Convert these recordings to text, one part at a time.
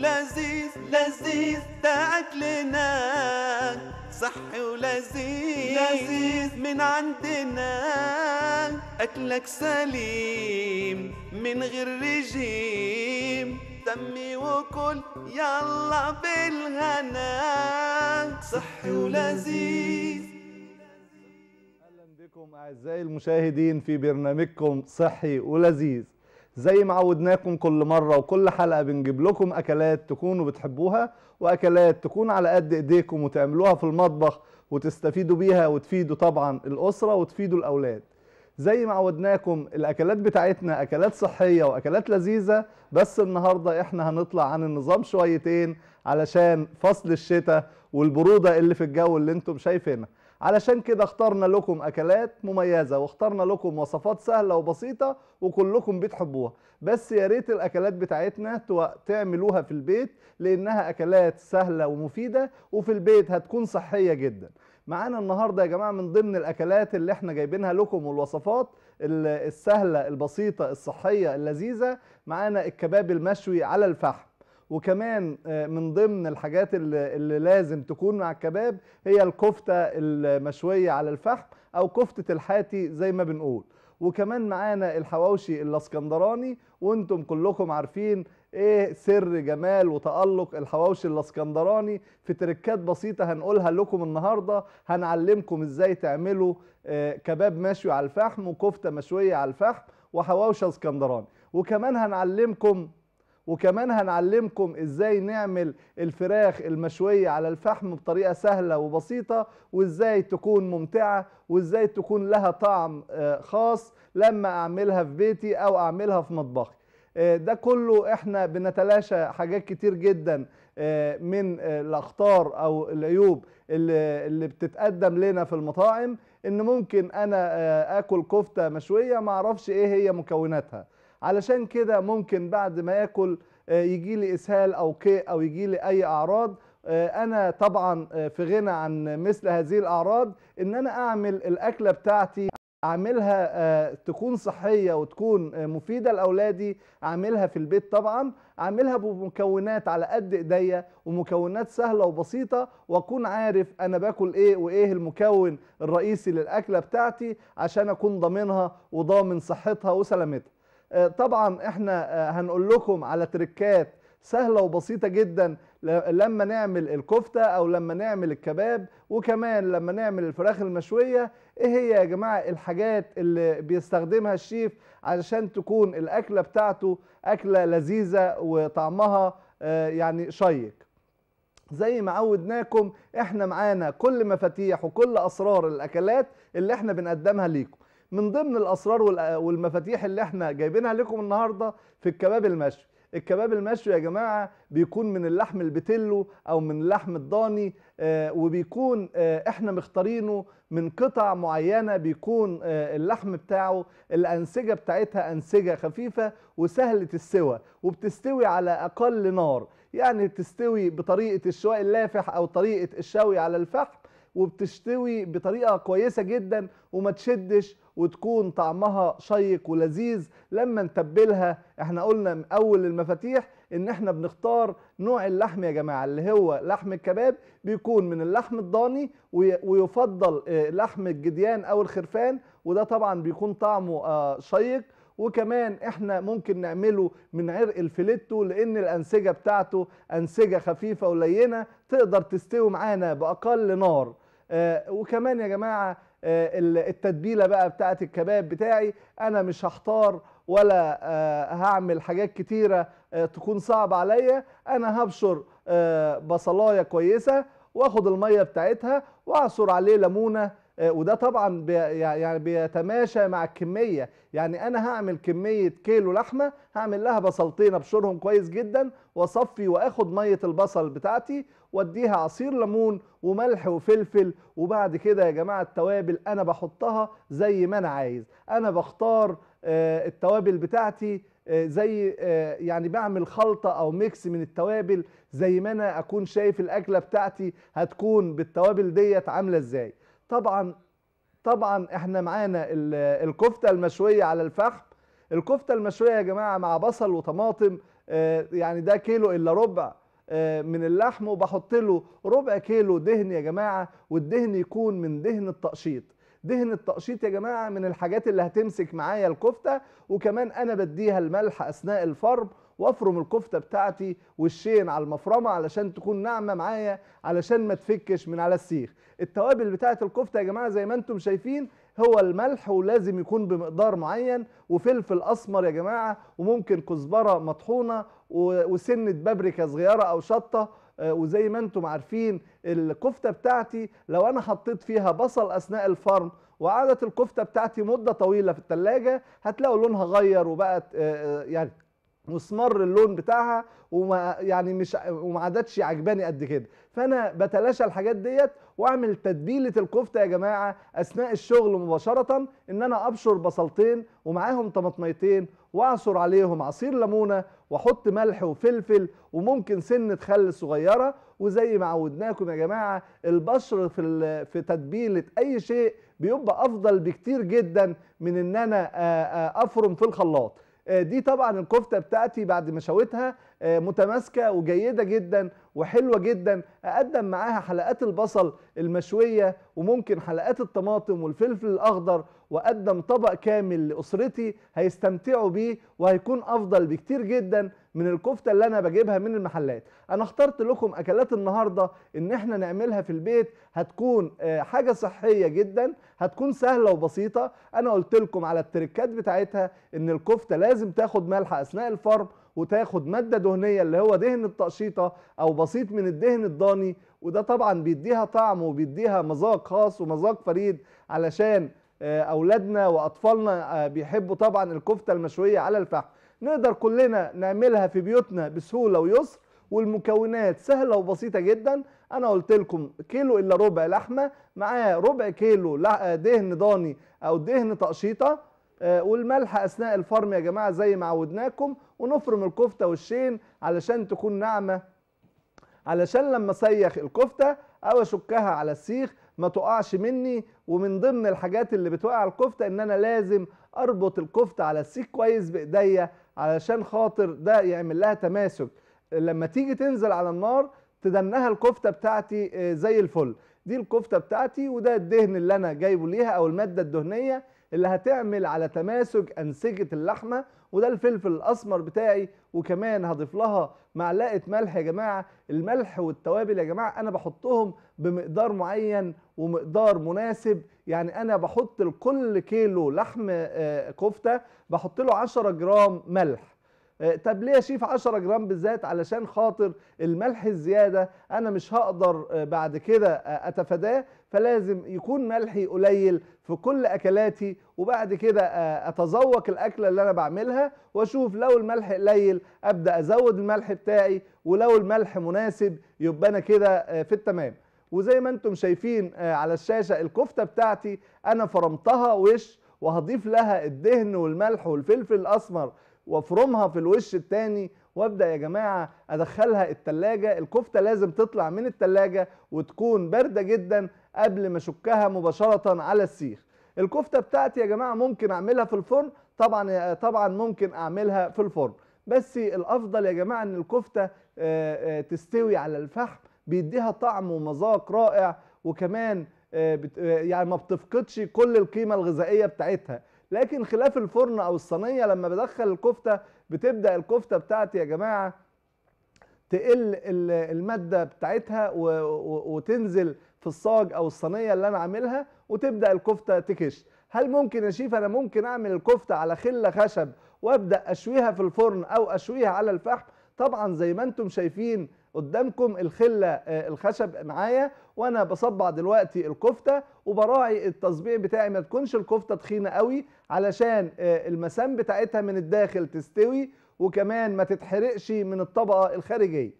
ولذيذ لذيذ ده أكلنا صحي ولذيذ لذيذ من عندنا أكلك سليم من غير رجيم دمي وكل يلا بالهنا صحي ولذيذ أهلا بكم أعزائي المشاهدين في برنامجكم صحي ولذيذ زي ما عودناكم كل مرة وكل حلقة بنجيب لكم أكلات تكونوا بتحبوها وأكلات تكون على قد إيديكم وتعملوها في المطبخ وتستفيدوا بيها وتفيدوا طبعا الأسرة وتفيدوا الأولاد زي ما عودناكم الأكلات بتاعتنا أكلات صحية وأكلات لذيذة بس النهاردة إحنا هنطلع عن النظام شويتين علشان فصل الشتاء والبرودة اللي في الجو اللي انتم شايفينها علشان كده اخترنا لكم اكلات مميزه واخترنا لكم وصفات سهله وبسيطه وكلكم بتحبوها بس يا ريت الاكلات بتاعتنا تعملوها في البيت لانها اكلات سهله ومفيده وفي البيت هتكون صحيه جدا معانا النهارده يا جماعه من ضمن الاكلات اللي احنا جايبينها لكم والوصفات السهله البسيطه الصحيه اللذيذه معانا الكباب المشوي على الفحم وكمان آه، من ضمن الحاجات اللي لازم تكون مع الكباب هي الكفته المشويه على الفحم او كفته الحاتي زي ما بنقول وكمان معانا الحواوشي الاسكندراني وانتم كلكم عارفين ايه سر جمال وتألق الحواوشي الاسكندراني في تركات بسيطة هنقولها لكم النهاردة هنعلمكم ازاي تعملوا آه، كباب مشوي على الفحم وكفتة مشوية على الفحم وحواوشي اسكندراني وكمان هنعلمكم وكمان هنعلمكم ازاي نعمل الفراخ المشوية على الفحم بطريقة سهلة وبسيطة وازاي تكون ممتعة وازاي تكون لها طعم آه، خاص لما اعملها في بيتي او اعملها في مطبخي آه، ده كله احنا بنتلاشى حاجات كتير جدا آه، من الاخطار او العيوب اللي بتتقدم لنا في المطاعم ان ممكن انا اكل كفته مشويه معرفش ايه هي مكوناتها علشان كده ممكن بعد ما ياكل آه، يجي لي اسهال او كي او يجي لي اي اعراض آه، انا طبعا آه، في غنى عن مثل هذه الاعراض ان انا اعمل الاكله بتاعتي اعملها تكون صحيه وتكون مفيده لاولادي اعملها في البيت طبعا اعملها بمكونات على قد ايديا ومكونات سهله وبسيطه واكون عارف انا باكل ايه وايه المكون الرئيسي للاكله بتاعتي عشان اكون ضامنها وضامن صحتها وسلامتها آه، طبعا احنا آه، هنقول لكم على تركات سهلة وبسيطة جدا لما نعمل الكفتة او لما نعمل الكباب وكمان لما نعمل الفراخ المشوية ايه هي يا جماعة الحاجات اللي بيستخدمها الشيف علشان تكون الاكلة بتاعته اكلة لذيذة وطعمها آه، يعني شيق زي ما عودناكم احنا معانا كل مفاتيح وكل اسرار الاكلات اللي احنا بنقدمها ليكم من ضمن الاسرار والمفاتيح اللي احنا جايبينها لكم النهارده في الكباب المشوي الكباب المشوي يا جماعه بيكون من اللحم البتلو او من اللحم الضاني آه، وبيكون آه، احنا مختارينه من قطع معينه بيكون آه، اللحم بتاعه الانسجه بتاعتها انسجه خفيفه وسهله السوى وبتستوي على اقل نار يعني بتستوي بطريقه الشواء اللافح او طريقه الشوي على الفحم وبتستوي بطريقه كويسه جدا وما تشدش وتكون طعمها شيق ولذيذ لما نتبلها احنا قلنا من اول المفاتيح ان احنا بنختار نوع اللحم يا جماعه اللي هو لحم الكباب بيكون من اللحم الضاني ويفضل آه، لحم الجديان او الخرفان وده طبعا بيكون طعمه آه، شيق وكمان احنا ممكن نعمله من عرق الفليتو لان الانسجه بتاعته انسجه خفيفه ولينه تقدر تستوي معانا باقل نار آه، وكمان يا جماعه آه، التتبيله بقى بتاعه الكباب بتاعي انا مش هحتار ولا آه، هعمل حاجات كتيره آه، تكون صعبه عليا انا هبشر بصلايه كويسه واخد الميه بتاعتها واعصر عليه ليمونه وده طبعا بي يعني بيتماشى مع الكميه يعني انا هعمل كميه كيلو لحمه هعمل لها بصلتين ابشرهم كويس جدا واصفي واخد ميه البصل بتاعتي واديها عصير ليمون وملح وفلفل وبعد كده يا جماعه التوابل انا بحطها زي ما انا عايز انا بختار آه، التوابل بتاعتي آه، زي آه، يعني بعمل خلطة أو ميكس من التوابل زي ما أنا أكون شايف الأكلة بتاعتي هتكون بالتوابل ديت عاملة إزاي طبعا طبعا احنا معانا الكفتة المشوية على الفحم الكفتة المشوية يا جماعة مع بصل وطماطم يعني ده كيلو إلا ربع آه، من اللحم وبحط له ربع كيلو دهن يا جماعه والدهن يكون من دهن التقشيط دهن التقشيط يا جماعه من الحاجات اللي هتمسك معايا الكفته وكمان انا بديها الملح اثناء الفرم وافرم الكفته بتاعتي والشين على المفرمه علشان تكون ناعمه معايا علشان ما تفكش من على السيخ التوابل بتاعه الكفته يا جماعه زي ما انتم شايفين هو الملح ولازم يكون بمقدار معين وفلفل اسمر يا جماعه وممكن كزبره مطحونه وسنه بابريكا صغيره او شطه آه، وزي ما انتم عارفين الكفته بتاعتي لو انا حطيت فيها بصل اثناء الفرن وقعدت الكفته بتاعتي مده طويله في الثلاجه هتلاقوا لونها غير وبقت آه، آه، يعني مسمر اللون بتاعها وما يعني مش وما عادتش عجباني قد كده فانا بتلاشى الحاجات ديت واعمل تتبيله الكفته يا جماعه اثناء الشغل مباشره ان انا ابشر بصلتين ومعاهم طماطميتين واعصر عليهم عصير ليمونه واحط ملح وفلفل وممكن سنه خل صغيره وزي ما عودناكم يا جماعه البشر في في تتبيله اي شيء بيبقى افضل بكتير جدا من ان انا افرم في الخلاط دي طبعا الكفته بتاعتي بعد ما شويتها آه، متماسكه وجيده جدا وحلوه جدا اقدم معاها حلقات البصل المشويه وممكن حلقات الطماطم والفلفل الاخضر واقدم طبق كامل لاسرتي هيستمتعوا بيه وهيكون افضل بكتير جدا من الكفته اللي انا بجيبها من المحلات انا اخترت لكم اكلات النهارده ان احنا نعملها في البيت هتكون آه، حاجه صحيه جدا هتكون سهله وبسيطه انا قلت لكم على التركات بتاعتها ان الكفته لازم تاخد ملح اثناء الفرم وتاخد ماده دهنيه اللي هو دهن التقشيطه او بسيط من الدهن الضاني وده طبعا بيديها طعم وبيديها مذاق خاص ومذاق فريد علشان آه، اولادنا واطفالنا آه، بيحبوا طبعا الكفته المشويه على الفحم نقدر كلنا نعملها في بيوتنا بسهوله ويسر والمكونات سهله وبسيطه جدا انا قلت لكم كيلو الا ربع لحمه معاه ربع كيلو آه، دهن ضاني او دهن تقشيطه والملح اثناء الفرم يا جماعه زي ما عودناكم ونفرم الكفته والشين علشان تكون ناعمه علشان لما سيخ الكفته او اشكها على السيخ ما تقعش مني ومن ضمن الحاجات اللي بتوقع الكفته ان انا لازم اربط الكفته على السيخ كويس بايديا علشان خاطر ده يعمل لها تماسك لما تيجي تنزل على النار تدنها الكفته بتاعتي آه، زي الفل دي الكفته بتاعتي وده الدهن اللي انا جايبه ليها او الماده الدهنيه اللي هتعمل على تماسك انسجه اللحمه وده الفلفل الاسمر بتاعي وكمان هضيف لها معلقه ملح يا جماعه الملح والتوابل يا جماعه انا بحطهم بمقدار معين ومقدار مناسب يعني انا بحط لكل كيلو لحم آه، كفته بحط له 10 جرام ملح آه، طب ليه اشيف 10 جرام بالذات علشان خاطر الملح الزياده انا مش هقدر آه، بعد كده آه، اتفاداه فلازم يكون ملحي قليل في كل اكلاتي وبعد كده اتذوق الاكله اللي انا بعملها واشوف لو الملح قليل ابدا ازود الملح بتاعي ولو الملح مناسب يبقى انا كده في التمام وزي ما انتم شايفين على الشاشه الكفته بتاعتي انا فرمتها وش وهضيف لها الدهن والملح والفلفل الاسمر وافرمها في الوش التاني وابدا يا جماعه ادخلها التلاجة الكفته لازم تطلع من التلاجة وتكون بارده جدا قبل ما اشكها مباشره على السيخ الكفته بتاعتي يا جماعه ممكن اعملها في الفرن طبعا طبعا ممكن اعملها في الفرن بس الافضل يا جماعه ان الكفته آه، آه، تستوي على الفحم بيديها طعم ومذاق رائع وكمان آه، يعني ما بتفقدش كل القيمه الغذائيه بتاعتها لكن خلاف الفرن او الصينيه لما بدخل الكفته بتبدا الكفته بتاعتي يا جماعه تقل الماده بتاعتها وتنزل في الصاج او الصينيه اللي انا عاملها وتبدا الكفته تكش هل ممكن يا انا ممكن اعمل الكفته على خله خشب وابدا اشويها في الفرن او اشويها على الفحم طبعا زي ما انتم شايفين قدامكم الخله آه، الخشب معايا وانا بصبع دلوقتي الكفته وبراعي التصبيع بتاعي ما تكونش الكفته تخينه قوي علشان آه، المسام بتاعتها من الداخل تستوي وكمان ما تتحرقش من الطبقه الخارجيه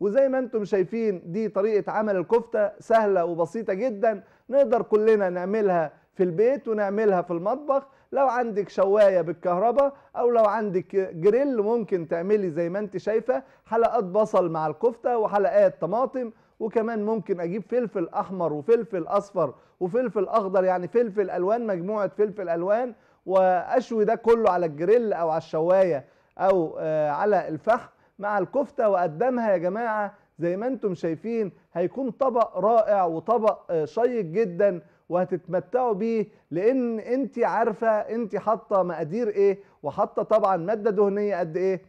وزي ما انتم شايفين دي طريقه عمل الكفته سهله وبسيطه جدا نقدر كلنا نعملها في البيت ونعملها في المطبخ لو عندك شوايه بالكهرباء او لو عندك جريل ممكن تعملي زي ما انت شايفه حلقات بصل مع الكفته وحلقات طماطم وكمان ممكن اجيب فلفل احمر وفلفل اصفر وفلفل اخضر يعني فلفل الوان مجموعه فلفل الوان واشوي ده كله على الجريل او على الشوايه او آه، على الفحم مع الكفته واقدمها يا جماعه زي ما انتم شايفين هيكون طبق رائع وطبق آه، شيق جدا وهتتمتعوا بيه لان انت عارفه انت حاطه مقادير ايه وحاطه طبعا ماده دهنيه قد ايه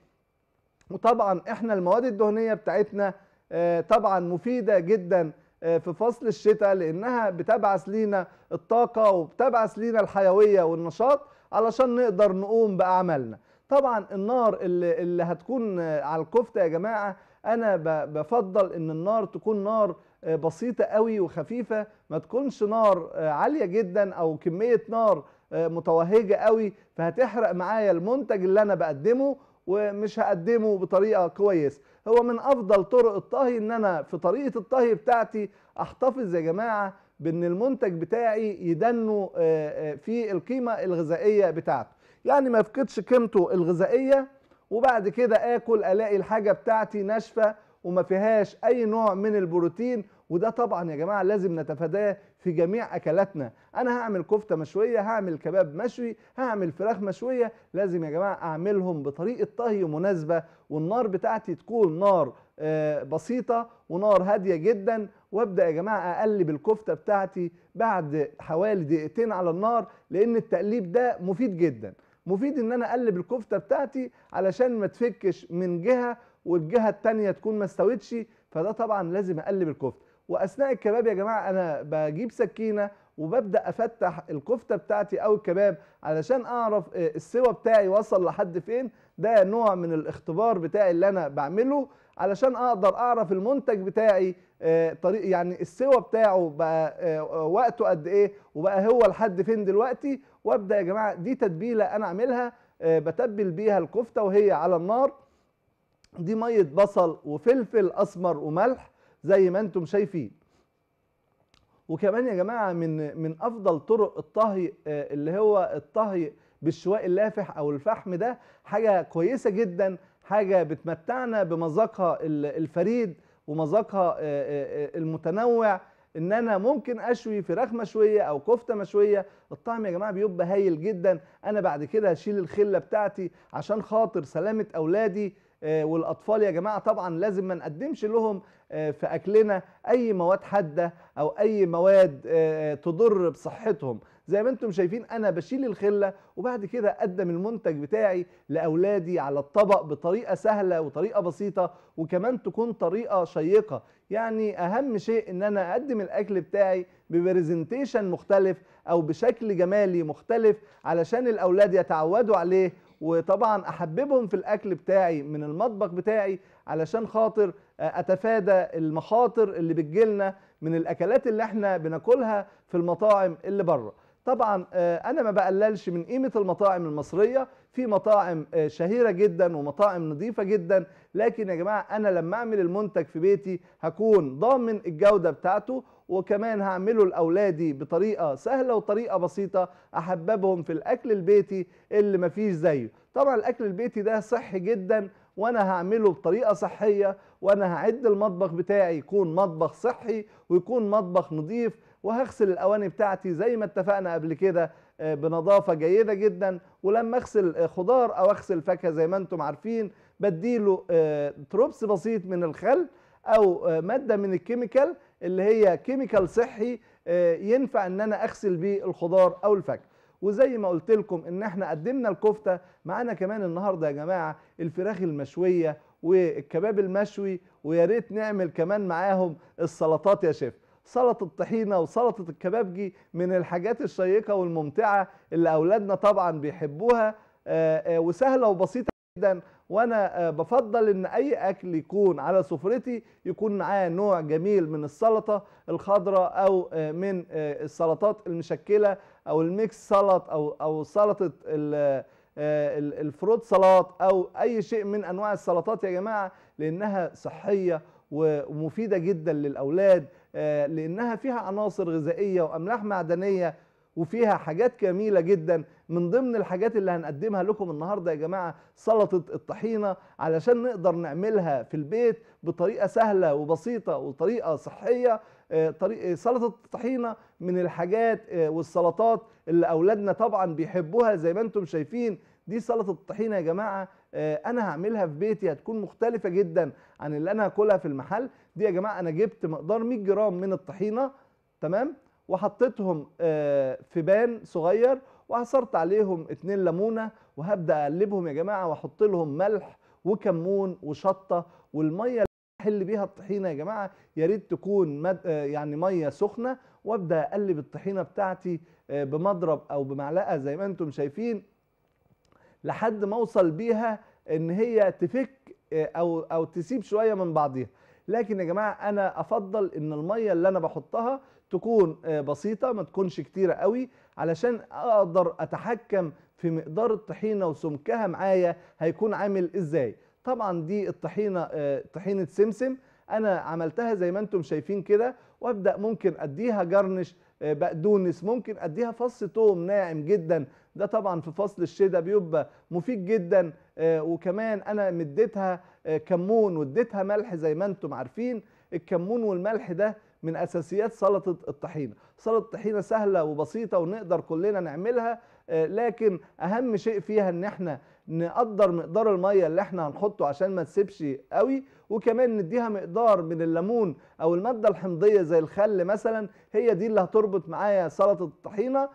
وطبعا احنا المواد الدهنيه بتاعتنا آه، طبعا مفيده جدا آه، في فصل الشتاء لانها بتبعث لينا الطاقه وبتبعث لينا الحيويه والنشاط علشان نقدر نقوم باعمالنا طبعا النار اللي, اللي هتكون آه، على الكفته يا جماعه انا بفضل ان النار تكون نار بسيطه قوي وخفيفه ما تكونش نار عاليه جدا او كميه نار متوهجه قوي فهتحرق معايا المنتج اللي انا بقدمه ومش هقدمه بطريقه كويسه هو من افضل طرق الطهي ان انا في طريقه الطهي بتاعتي احتفظ يا جماعه بان المنتج بتاعي يدنه آه، آه، في القيمه الغذائيه بتاعته يعني ما يفقدش قيمته الغذائيه وبعد كده اكل الاقي الحاجه بتاعتي ناشفه وما فيهاش اي نوع من البروتين وده طبعا يا جماعه لازم نتفاداه في جميع اكلاتنا انا هعمل كفته مشويه هعمل كباب مشوي هعمل فراخ مشويه لازم يا جماعه اعملهم بطريقه طهي مناسبه والنار بتاعتي تكون نار آه، بسيطه ونار هاديه جدا وابدا يا جماعه اقلب الكفته بتاعتي بعد حوالي دقيقتين على النار لان التقليب ده مفيد جدا مفيد ان انا اقلب الكفته بتاعتي علشان ما تفكش من جهه والجهه التانية تكون ما استوتش فده طبعا لازم اقلب الكفته واثناء الكباب يا جماعه انا بجيب سكينه وببدا افتح الكفته بتاعتي او الكباب علشان اعرف آه، السوى بتاعي وصل لحد فين ده نوع من الاختبار بتاعي اللي انا بعمله علشان اقدر اعرف المنتج بتاعي آه، طريق يعني السوى بتاعه بقى آه، وقته قد ايه وبقى هو لحد فين دلوقتي وابدا يا جماعه دي تتبيله انا اعملها بتبل بيها الكفته وهي على النار دي ميه بصل وفلفل اسمر وملح زي ما انتم شايفين وكمان يا جماعه من من افضل طرق الطهي آه، اللي هو الطهي بالشواء اللافح او الفحم ده حاجه كويسه جدا حاجه بتمتعنا بمذاقها الفريد ومذاقها آه، آه، المتنوع ان انا ممكن اشوي فراخ مشويه او كفته مشويه الطعم يا جماعه بيبقى هايل جدا انا بعد كده هشيل الخله بتاعتي عشان خاطر سلامه اولادي والاطفال يا جماعه طبعا لازم ما نقدمش لهم آه، في اكلنا اي مواد حاده او اي مواد آه، آه، تضر بصحتهم زي ما انتم شايفين انا بشيل الخله وبعد كده اقدم المنتج بتاعي لاولادي على الطبق بطريقه سهله وطريقه بسيطه وكمان تكون طريقه شيقه يعني اهم شيء ان انا اقدم الاكل بتاعي ببرزنتيشن مختلف او بشكل جمالي مختلف علشان الاولاد يتعودوا عليه وطبعا احببهم في الاكل بتاعي من المطبخ بتاعي علشان خاطر آه، اتفادى المخاطر اللي بتجيلنا من الاكلات اللي احنا بناكلها في المطاعم اللي بره طبعا آه، انا ما بقللش من قيمه المطاعم المصريه في مطاعم آه، شهيره جدا ومطاعم نظيفه جدا لكن يا جماعه انا لما اعمل المنتج في بيتي هكون ضامن الجوده بتاعته وكمان هعمله لاولادي بطريقه سهله وطريقه بسيطه احببهم في الاكل البيتي اللي مفيش زيه طبعا الاكل البيتي ده صحي جدا وانا هعمله بطريقه صحيه وانا هعد المطبخ بتاعي يكون مطبخ صحي ويكون مطبخ نظيف وهغسل الاواني بتاعتي زي ما اتفقنا قبل كده آه، بنظافه جيده جدا ولما اغسل آه، خضار او اغسل فاكهه زي ما انتم عارفين بديله آه، تروبس بسيط من الخل او ماده من الكيميكال اللي هي كيميكال صحي ينفع ان انا اغسل بيه الخضار او الفاكهه وزي ما قلت لكم ان احنا قدمنا الكفته معانا كمان النهارده يا جماعه الفراخ المشويه والكباب المشوي ويا ريت نعمل كمان معاهم السلطات يا شيف سلطه الطحينه وسلطه الكبابجي من الحاجات الشيقه والممتعه اللي اولادنا طبعا بيحبوها آه، آه، وسهله وبسيطه جدا وانا آه، بفضل ان اي اكل يكون على سفرتي يكون معاه نوع جميل من السلطه الخضراء او من السلطات المشكله او الميكس سلط او او سلطه الفروت سلطات او اي شيء من انواع السلطات يا جماعه لانها صحيه ومفيده جدا للاولاد آه، لانها فيها عناصر غذائيه واملاح معدنيه وفيها حاجات جميله جدا من ضمن الحاجات اللي هنقدمها لكم النهارده يا جماعه سلطه الطحينه علشان نقدر نعملها في البيت بطريقه سهله وبسيطه وطريقه صحيه آه، آه، سلطه الطحينه من الحاجات والسلطات اللي اولادنا طبعا بيحبوها زي ما انتم شايفين دي سلطه الطحينه يا جماعه آه، انا هعملها في بيتي هتكون مختلفه جدا عن اللي انا هاكلها في المحل دي يا جماعه انا جبت مقدار 100 جرام من الطحينه تمام وحطيتهم آه، في بان صغير وعصرت عليهم اتنين ليمونه وهبدا اقلبهم يا جماعه واحط لهم ملح وكمون وشطه والميه احل بيها الطحينه يا جماعه يا ريت تكون مد... آه، يعني ميه سخنه وابدا اقلب الطحينه بتاعتي بمضرب او بمعلقه زي ما انتم شايفين لحد ما اوصل بيها ان هي تفك آه، او او تسيب شويه من بعضيها لكن يا جماعه انا افضل ان الميه اللي انا بحطها تكون آه، بسيطه ما تكونش كتيره قوي علشان اقدر اتحكم في مقدار الطحينه وسمكها معايا هيكون عامل ازاي طبعا دي الطحينه آه، طحينه سمسم انا عملتها زي ما انتم شايفين كده وابدا ممكن اديها جرنش بقدونس ممكن اديها فص توم ناعم جدا ده طبعا في فصل الشتاء بيبقى مفيد جدا آه، وكمان انا مديتها آه، كمون واديتها ملح زي ما انتم عارفين الكمون والملح ده من اساسيات سلطه الطحينه سلطه الطحينه سهله وبسيطه ونقدر كلنا نعملها آه، لكن اهم شيء فيها ان احنا نقدر مقدار الميه اللي احنا هنحطه عشان ما تسيبش قوي وكمان نديها مقدار من الليمون او الماده الحمضيه زي الخل مثلا هي دي اللي هتربط معايا سلطه الطحينه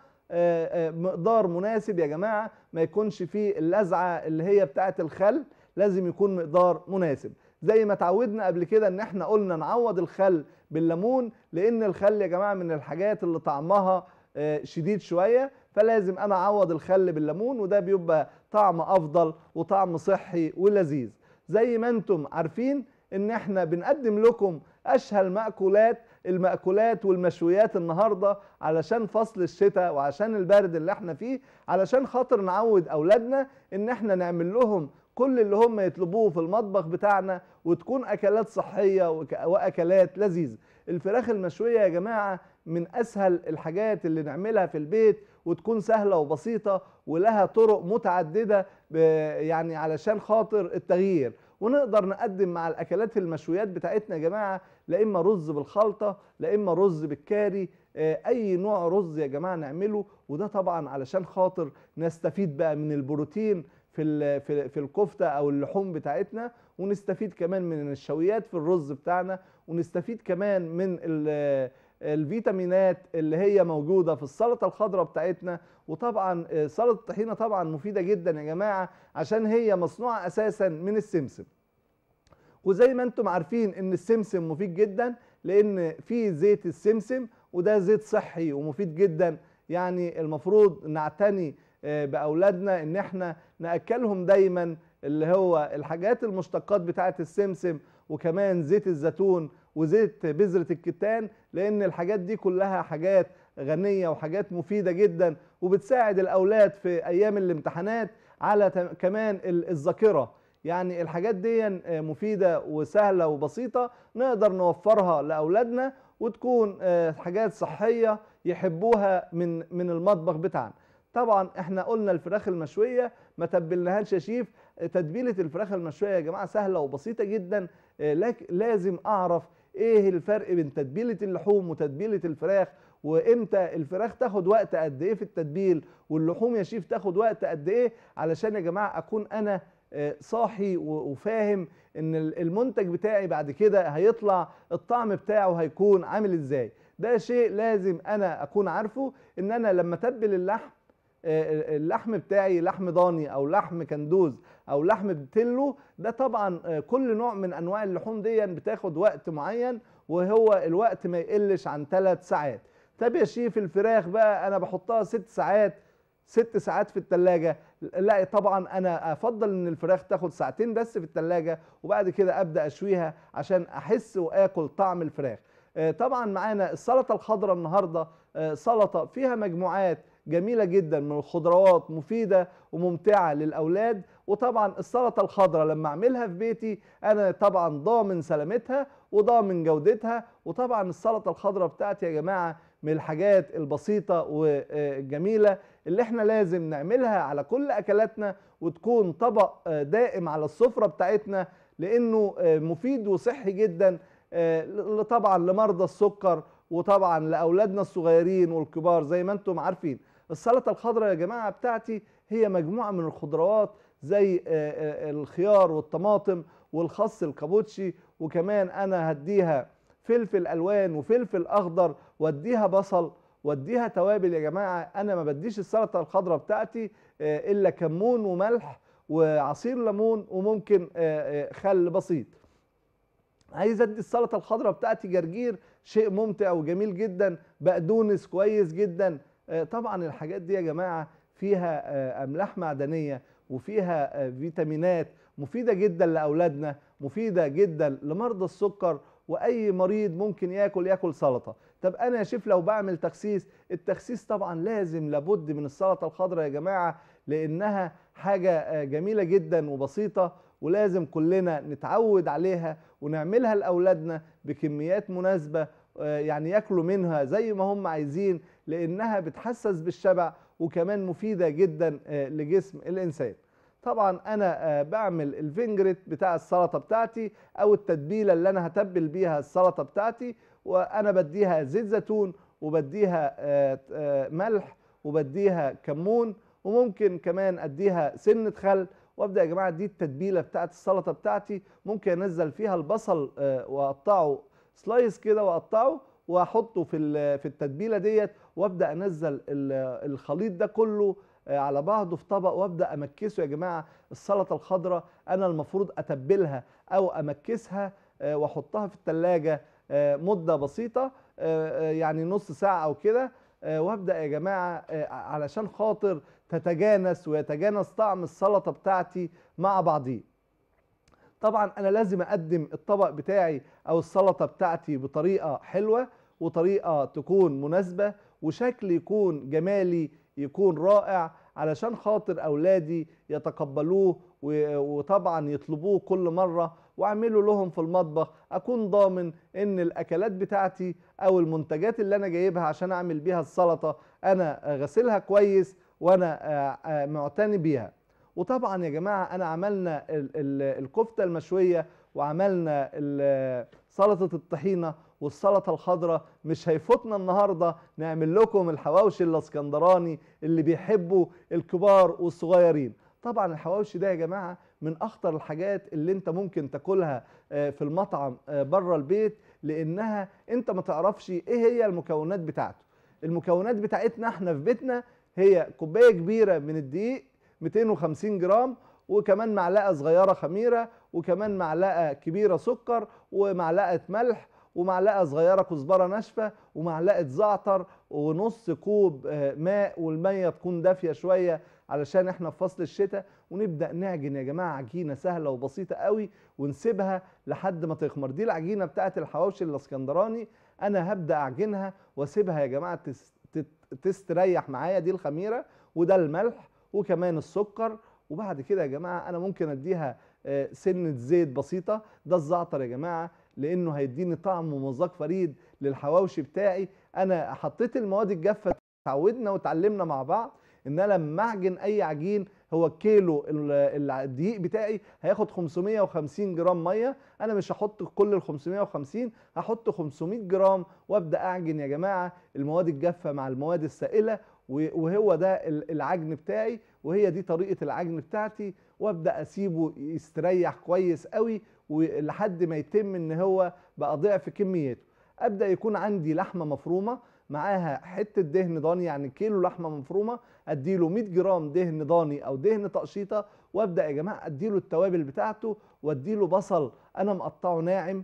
مقدار مناسب يا جماعه ما يكونش فيه اللزعه اللي هي بتاعه الخل لازم يكون مقدار مناسب زي ما اتعودنا قبل كده ان احنا قلنا نعوض الخل بالليمون لان الخل يا جماعه من الحاجات اللي طعمها آه، شديد شويه فلازم انا اعوض الخل بالليمون وده بيبقى طعم افضل وطعم صحي ولذيذ زي ما انتم عارفين ان احنا بنقدم لكم اشهى المأكولات المأكولات والمشويات النهاردة علشان فصل الشتاء وعشان البرد اللي احنا فيه علشان خاطر نعود أولادنا إن احنا نعمل لهم كل اللي هم يطلبوه في المطبخ بتاعنا وتكون أكلات صحية وأكلات لذيذة الفراخ المشوية يا جماعة من أسهل الحاجات اللي نعملها في البيت وتكون سهلة وبسيطة ولها طرق متعددة يعني علشان خاطر التغيير ونقدر نقدم مع الاكلات المشويات بتاعتنا يا جماعه لا اما رز بالخلطه لا اما رز بالكاري آه، اي نوع رز يا جماعه نعمله وده طبعا علشان خاطر نستفيد بقى من البروتين في في الكفته او اللحوم بتاعتنا ونستفيد كمان من النشويات في الرز بتاعنا ونستفيد كمان من الفيتامينات اللي هي موجودة في السلطة الخضراء بتاعتنا وطبعا آه، سلطة الطحينة طبعا مفيدة جدا يا جماعة عشان هي مصنوعة أساسا من السمسم وزي ما انتم عارفين ان السمسم مفيد جدا لان فيه زيت السمسم وده زيت صحي ومفيد جدا يعني المفروض نعتني آه، باولادنا ان احنا ناكلهم دايما اللي هو الحاجات المشتقات بتاعت السمسم وكمان زيت الزيتون وزيت بذره الكتان لان الحاجات دي كلها حاجات غنيه وحاجات مفيده جدا وبتساعد الاولاد في ايام الامتحانات على كمان الذاكره يعني الحاجات دي آه، مفيده وسهله وبسيطه نقدر نوفرها لاولادنا وتكون آه، حاجات صحيه يحبوها من من المطبخ بتاعنا طبعا احنا قلنا الفراخ المشويه ما تبلناهاش شيف تتبيله الفراخ المشويه يا جماعه سهله وبسيطه جدا آه، لازم اعرف ايه الفرق بين تتبيله اللحوم وتتبيله الفراخ وامتى الفراخ تاخد وقت قد ايه في التتبيل واللحوم يا شيف تاخد وقت قد ايه علشان يا جماعه اكون انا آه، صاحي وفاهم ان المنتج بتاعي بعد كده هيطلع الطعم بتاعه هيكون عامل ازاي ده شيء لازم انا اكون عارفه ان انا لما تبل اللحم اللحم بتاعي لحم ضاني او لحم كندوز او لحم بتلو ده طبعا آه، كل نوع من انواع اللحوم دي بتاخد وقت معين وهو الوقت ما يقلش عن ثلاث ساعات طب يا شيف الفراخ بقى انا بحطها ست ساعات ست ساعات في التلاجة لا طبعا انا افضل ان الفراخ تاخد ساعتين بس في التلاجة وبعد كده ابدا اشويها عشان احس واكل طعم الفراخ آه، طبعا معانا السلطة الخضراء النهاردة آه، سلطة فيها مجموعات جميله جدا من الخضروات مفيده وممتعه للاولاد وطبعا السلطه الخضراء لما اعملها في بيتي انا طبعا ضامن سلامتها وضامن جودتها وطبعا السلطه الخضراء بتاعتي يا جماعه من الحاجات البسيطه والجميله اللي احنا لازم نعملها على كل اكلاتنا وتكون طبق دائم على السفره بتاعتنا لانه مفيد وصحي جدا طبعا لمرضى السكر وطبعا لاولادنا الصغيرين والكبار زي ما انتم عارفين السلطه الخضراء يا جماعه بتاعتي هي مجموعه من الخضروات زي آه، آه، الخيار والطماطم والخس الكابوتشي وكمان انا هديها فلفل الوان وفلفل اخضر واديها بصل واديها توابل يا جماعه انا ما بديش السلطه الخضراء بتاعتي آه، الا كمون وملح وعصير ليمون وممكن خل بسيط عايز ادي السلطه الخضراء بتاعتي جرجير شيء ممتع وجميل جدا بقدونس كويس جدا آه، طبعا الحاجات دي يا جماعه فيها آه، املاح معدنيه وفيها آه، فيتامينات مفيده جدا لاولادنا مفيده جدا لمرضى السكر واي مريض ممكن ياكل ياكل سلطه طب انا يا شيف لو بعمل تخسيس التخسيس طبعا لازم لابد من السلطه الخضراء يا جماعه لانها حاجه جميله جدا وبسيطه ولازم كلنا نتعود عليها ونعملها لاولادنا بكميات مناسبه آه، يعني ياكلوا منها زي ما هم عايزين لانها بتحسس بالشبع وكمان مفيده جدا آه، لجسم الانسان طبعا انا آه، بعمل الفينجريت بتاع السلطه بتاعتي او التتبيله اللي انا هتبل بيها السلطه بتاعتي وانا بديها زيت زيتون وبديها ملح وبديها كمون وممكن كمان اديها سنه خل وابدا يا جماعه دي التتبيله بتاعت السلطه بتاعتي ممكن انزل فيها البصل واقطعه سلايس كده واقطعه واحطه في في التتبيله ديت وابدا انزل الخليط ده كله آه، على بعضه في طبق وابدا امكسه يا جماعه السلطه الخضراء انا المفروض اتبلها او امكسها آه، واحطها في الثلاجه آه، مده بسيطه يعني نص ساعه او كده وابدا يا جماعه علشان خاطر تتجانس ويتجانس طعم السلطه بتاعتي مع بعضيه طبعا انا لازم اقدم الطبق بتاعي او السلطه بتاعتي بطريقه حلوه وطريقه تكون مناسبه وشكل يكون جمالي يكون رائع علشان خاطر اولادي يتقبلوه وطبعا يطلبوه كل مره واعمله لهم في المطبخ اكون ضامن ان الاكلات بتاعتي او المنتجات اللي انا جايبها عشان اعمل بيها السلطه انا غسلها كويس وانا آه، آه، معتني بيها وطبعا يا جماعه انا عملنا الكفته المشويه وعملنا سلطه الطحينه والسلطه الخضراء مش هيفوتنا النهارده نعمل لكم الحواوشي الاسكندراني اللي بيحبوا الكبار والصغيرين طبعا الحواوشي ده يا جماعه من اخطر الحاجات اللي انت ممكن تاكلها آه، في المطعم آه، بره البيت لانها انت ما تعرفش ايه هي المكونات بتاعته المكونات بتاعتنا احنا في بيتنا هي كوبايه كبيره من الدقيق 250 جرام وكمان معلقه صغيره خميره وكمان معلقه كبيره سكر ومعلقه ملح ومعلقه صغيره كزبره ناشفه ومعلقه زعتر ونص كوب آه، ماء والميه تكون دافيه شويه علشان احنا في فصل الشتاء ونبدا نعجن يا جماعه عجينه سهله وبسيطه قوي ونسيبها لحد ما تخمر دي العجينه بتاعه الحواوشي الاسكندراني انا هبدا اعجنها واسيبها يا جماعه تستريح معايا دي الخميره وده الملح وكمان السكر وبعد كده يا جماعه انا ممكن اديها آه، سنه زيت بسيطه ده الزعتر يا جماعه لانه هيديني طعم ومذاق فريد للحواوشي بتاعي انا حطيت المواد الجافه اتعودنا وتعلمنا مع بعض ان انا لما اعجن اي عجين هو الكيلو الدقيق بتاعي هياخد 550 جرام ميه انا مش هحط كل ال 550 هحط 500 جرام وابدا اعجن يا جماعه المواد الجافه مع المواد السائله وهو ده العجن بتاعي وهي دي طريقه العجن بتاعتي وابدا اسيبه يستريح كويس قوي لحد ما يتم ان هو بقى ضعف كميته ابدا يكون عندي لحمه مفرومه معاها حته دهن ضاني يعني كيلو لحمه مفرومه اديله 100 جرام دهن ضاني او دهن تقشيطه وابدا يا جماعه اديله التوابل بتاعته واديله بصل انا مقطعه ناعم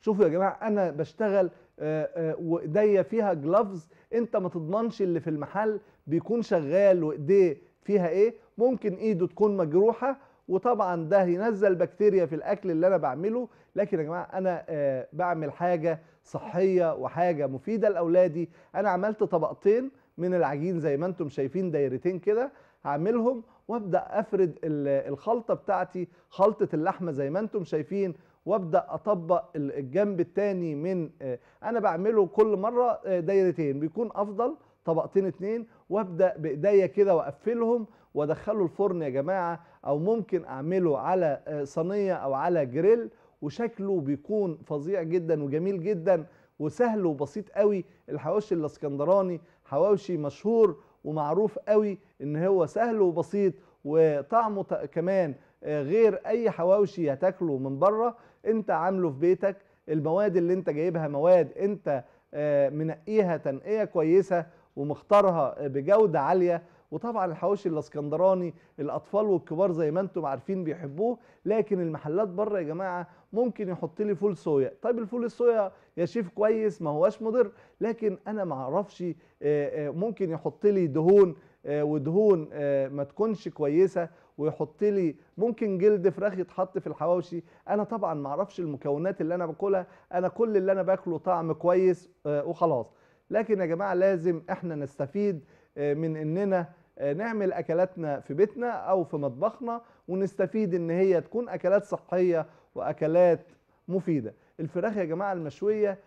شوفوا يا جماعه انا بشتغل آه، آه، وايديا فيها جلافز انت ما تضمنش اللي في المحل بيكون شغال وايديه فيها ايه ممكن ايده تكون مجروحه وطبعا ده ينزل بكتيريا في الاكل اللي انا بعمله لكن يا جماعه انا آه، بعمل حاجه صحيه وحاجه مفيده لاولادي انا عملت طبقتين من العجين زي ما انتم شايفين دايرتين كده هعملهم وابدا افرد الخلطه بتاعتي خلطه اللحمه زي ما انتم شايفين وابدا اطبق الجنب الثاني من آه، انا بعمله كل مره آه، دايرتين بيكون افضل طبقتين اتنين وابدا بايديا كده واقفلهم وادخله الفرن يا جماعه او ممكن اعمله على آه، صينيه او على جريل وشكله بيكون فظيع جدا وجميل جدا وسهل وبسيط قوي الحواوشي الاسكندراني حواوشي مشهور ومعروف قوي ان هو سهل وبسيط وطعمه كمان غير اي حواوشي هتاكله من بره انت عامله في بيتك المواد اللي انت جايبها مواد انت آه، منقيها تنقيه كويسه ومختارها بجوده عاليه وطبعا الحواوشي الاسكندراني الاطفال والكبار زي ما انتم عارفين بيحبوه لكن المحلات بره يا جماعه ممكن يحط لي فول صويا طيب الفول الصويا يا شيف كويس ما هواش مضر لكن انا ما اعرفش آه، آه، ممكن يحط لي دهون ودهون ما تكونش كويسه ويحط لي ممكن جلد فراخ يتحط في الحواوشي انا طبعا ما اعرفش المكونات اللي انا باكلها انا كل اللي انا باكله طعم كويس آه، وخلاص لكن يا جماعه لازم احنا نستفيد آه، من اننا آه، نعمل اكلاتنا في بيتنا او في مطبخنا ونستفيد ان هي تكون اكلات صحيه واكلات مفيده الفراخ يا جماعه المشويه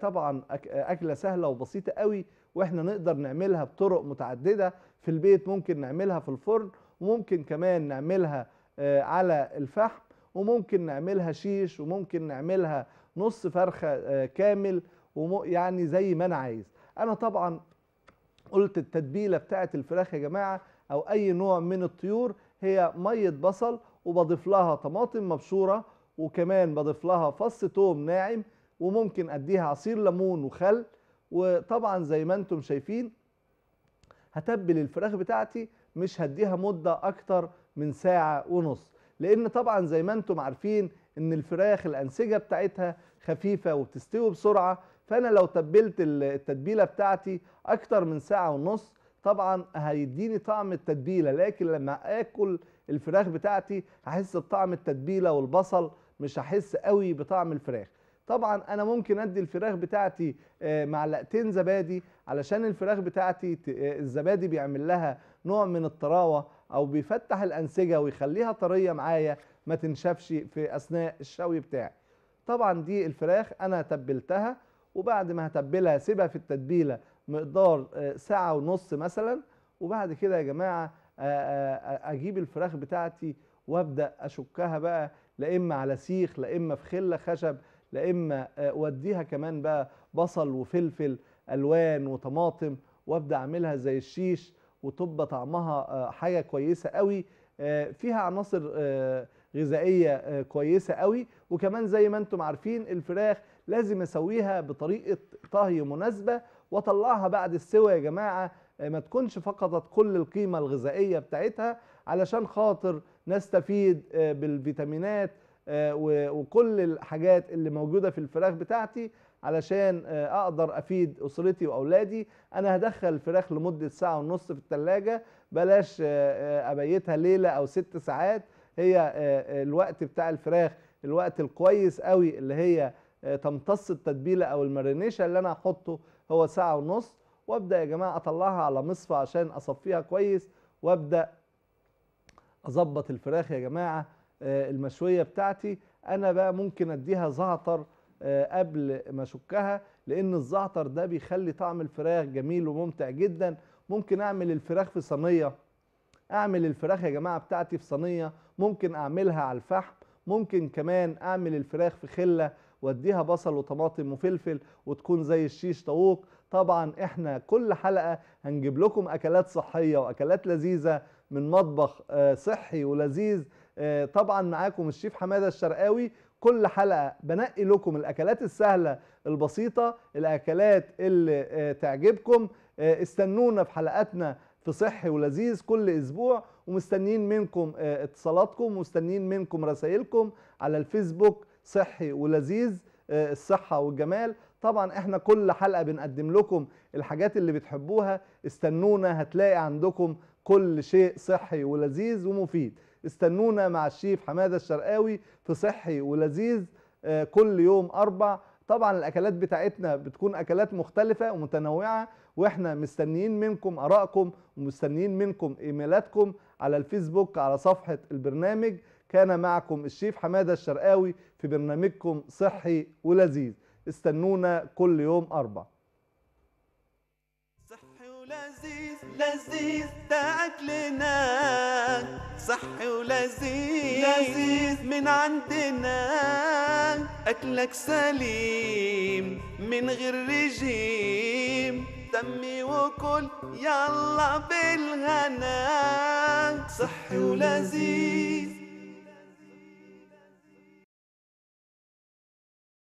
طبعا اكله سهله وبسيطه قوي واحنا نقدر نعملها بطرق متعدده في البيت ممكن نعملها في الفرن وممكن كمان نعملها آه، على الفحم وممكن نعملها شيش وممكن نعملها نص فرخة آه، كامل يعني زي ما انا عايز انا طبعا قلت التتبيلة بتاعت الفراخ يا جماعة او اي نوع من الطيور هي مية بصل وبضيف لها طماطم مبشورة وكمان بضيف لها فص توم ناعم وممكن اديها عصير ليمون وخل وطبعا زي ما انتم شايفين هتبل الفراخ بتاعتي مش هديها مدة أكتر من ساعة ونص لأن طبعا زي ما انتم عارفين إن الفراخ الأنسجة بتاعتها خفيفة وبتستوي بسرعة فأنا لو تبلت التتبيلة بتاعتي أكتر من ساعة ونص طبعا هيديني طعم التتبيلة لكن لما آكل الفراخ بتاعتي هحس بطعم التتبيلة والبصل مش هحس قوي بطعم الفراخ طبعا انا ممكن ادي الفراخ بتاعتي آه، معلقتين زبادي علشان الفراخ بتاعتي آه، الزبادي بيعمل لها نوع من الطراوه او بيفتح الانسجه ويخليها طريه معايا ما تنشفش في اثناء الشوي بتاعي طبعا دي الفراخ انا تبلتها وبعد ما هتبلها سيبها في التتبيله مقدار آه، ساعه ونص مثلا وبعد كده يا جماعه آه، آه، اجيب الفراخ بتاعتي وابدا اشكها بقى لا اما على سيخ لا اما في خله خشب لا اما اوديها كمان بقى بصل وفلفل الوان وطماطم وابدا اعملها زي الشيش وتبقى طعمها آه، حاجه كويسه قوي آه، فيها عناصر آه، غذائيه كويسه قوي وكمان زي ما انتم عارفين الفراخ لازم اسويها بطريقه طهي مناسبه واطلعها بعد السوى يا جماعه ما تكونش فقدت كل القيمه الغذائيه بتاعتها علشان خاطر نستفيد بالفيتامينات وكل الحاجات اللي موجوده في الفراخ بتاعتي علشان آه، اقدر افيد اسرتي واولادي انا هدخل الفراخ لمده ساعه ونص في الثلاجه بلاش آه، آه، ابيتها ليله او ست ساعات هي الوقت بتاع الفراخ الوقت الكويس قوي اللي هي تمتص التتبيله او المارينيشا اللي انا هحطه هو ساعه ونص وابدا يا جماعه اطلعها على مصفى عشان اصفيها كويس وابدا اظبط الفراخ يا جماعه المشويه بتاعتي انا بقى ممكن اديها زعتر آه، قبل ما اشكها لان الزعتر ده بيخلي طعم الفراخ جميل وممتع جدا ممكن اعمل الفراخ في صينيه اعمل الفراخ يا جماعه بتاعتي في صينيه ممكن اعملها على الفحم ممكن كمان اعمل الفراخ في خله واديها بصل وطماطم وفلفل وتكون زي الشيش طاووق طبعا احنا كل حلقه هنجيب لكم اكلات صحيه واكلات لذيذه من مطبخ آه، صحي ولذيذ آه، طبعا معاكم الشيف حماده الشرقاوي كل حلقه بنقي لكم الاكلات السهله البسيطه الاكلات اللي آه، تعجبكم آه، استنونا في حلقاتنا في صحي ولذيذ كل اسبوع ومستنيين منكم آه، اتصالاتكم ومستنيين منكم رسائلكم على الفيسبوك صحي ولذيذ الصحه والجمال طبعا احنا كل حلقه بنقدم لكم الحاجات اللي بتحبوها استنونا هتلاقي عندكم كل شيء صحي ولذيذ ومفيد استنونا مع الشيف حماده الشرقاوي في صحي ولذيذ آه، كل يوم اربع طبعا الاكلات بتاعتنا بتكون اكلات مختلفه ومتنوعه واحنا مستنيين منكم ارائكم ومستنيين منكم ايميلاتكم على الفيسبوك على صفحه البرنامج كان معكم الشيف حماده الشرقاوي في برنامجكم صحي ولذيذ استنونا كل يوم اربع لذيذ ده أكلنا صحي ولذيذ لذيذ من عندنا أكلك سليم من غير رجيم دمي وكل يلا بالهنا صحي ولذيذ